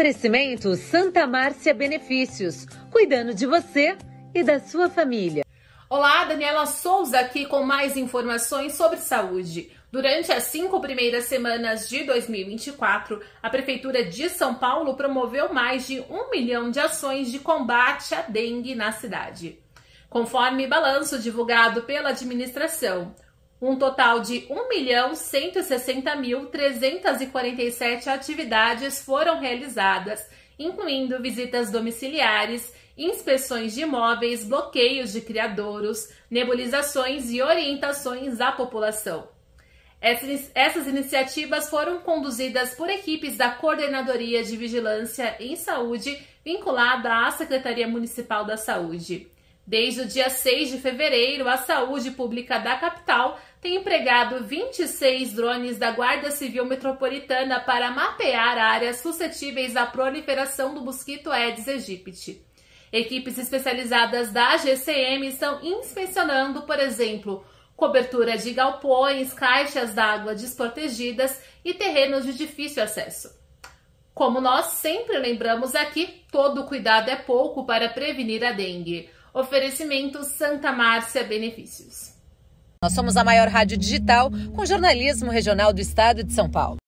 Oferecimento Santa Márcia Benefícios, cuidando de você e da sua família. Olá, Daniela Souza aqui com mais informações sobre saúde. Durante as cinco primeiras semanas de 2024, a Prefeitura de São Paulo promoveu mais de um milhão de ações de combate à dengue na cidade. Conforme balanço divulgado pela administração, um total de 1.160.347 atividades foram realizadas, incluindo visitas domiciliares, inspeções de imóveis, bloqueios de criadouros, nebulizações e orientações à população. Essas iniciativas foram conduzidas por equipes da Coordenadoria de Vigilância em Saúde, vinculada à Secretaria Municipal da Saúde. Desde o dia 6 de fevereiro, a Saúde Pública da capital tem empregado 26 drones da Guarda Civil Metropolitana para mapear áreas suscetíveis à proliferação do mosquito Aedes aegypti. Equipes especializadas da GCM estão inspecionando, por exemplo, cobertura de galpões, caixas d'água desprotegidas e terrenos de difícil acesso. Como nós sempre lembramos aqui, todo cuidado é pouco para prevenir a dengue. Oferecimento Santa Márcia Benefícios. Nós somos a maior rádio digital com jornalismo regional do estado de São Paulo.